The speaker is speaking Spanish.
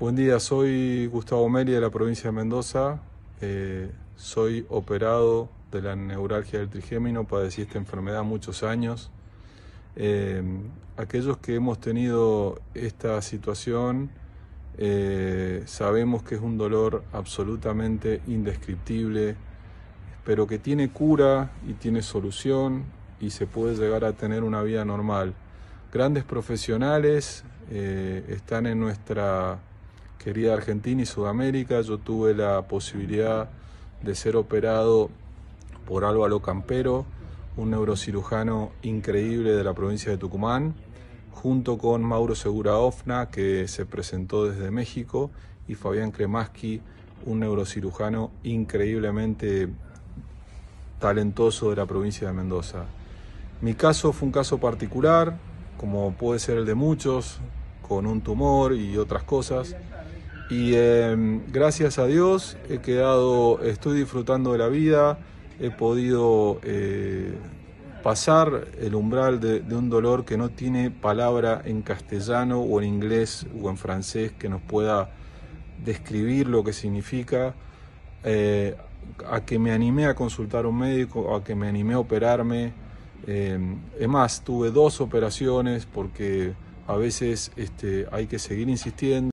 Buen día, soy Gustavo Meli de la provincia de Mendoza. Eh, soy operado de la neuralgia del trigémino, padecí esta enfermedad muchos años. Eh, aquellos que hemos tenido esta situación eh, sabemos que es un dolor absolutamente indescriptible, pero que tiene cura y tiene solución y se puede llegar a tener una vida normal. Grandes profesionales están en nuestra querida Argentina y Sudamérica, yo tuve la posibilidad de ser operado por Álvaro Campero, un neurocirujano increíble de la provincia de Tucumán, junto con Mauro Segura Ofna, que se presentó desde México, y Fabián Kremaski, un neurocirujano increíblemente talentoso de la provincia de Mendoza. Mi caso fue un caso particular, como puede ser el de muchos, con un tumor y otras cosas. Y em, gracias a Dios he quedado, estoy disfrutando de la vida, he podido eh, pasar el umbral de, un dolor que no tiene palabra en castellano o en inglés o en francés que nos pueda describir lo que significa, eh, a que me animé a consultar a un médico, a que me animé a operarme. Em, es más, tuve dos operaciones porque a veces este, hay que seguir insistiendo.